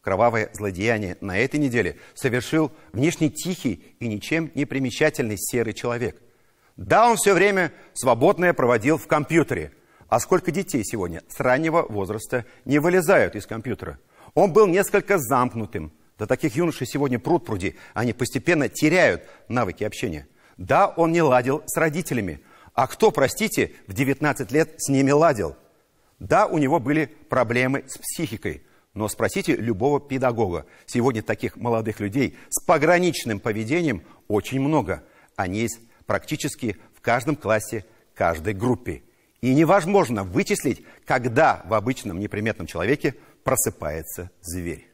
Кровавое злодеяние на этой неделе совершил внешне тихий и ничем не примечательный серый человек. Да, он все время свободное проводил в компьютере. А сколько детей сегодня с раннего возраста не вылезают из компьютера? Он был несколько замкнутым. Да таких юношей сегодня пруд пруди. Они постепенно теряют навыки общения. Да, он не ладил с родителями. А кто, простите, в 19 лет с ними ладил? Да, у него были проблемы с психикой – но спросите любого педагога. Сегодня таких молодых людей с пограничным поведением очень много. Они есть практически в каждом классе, каждой группе. И невозможно вычислить, когда в обычном неприметном человеке просыпается зверь.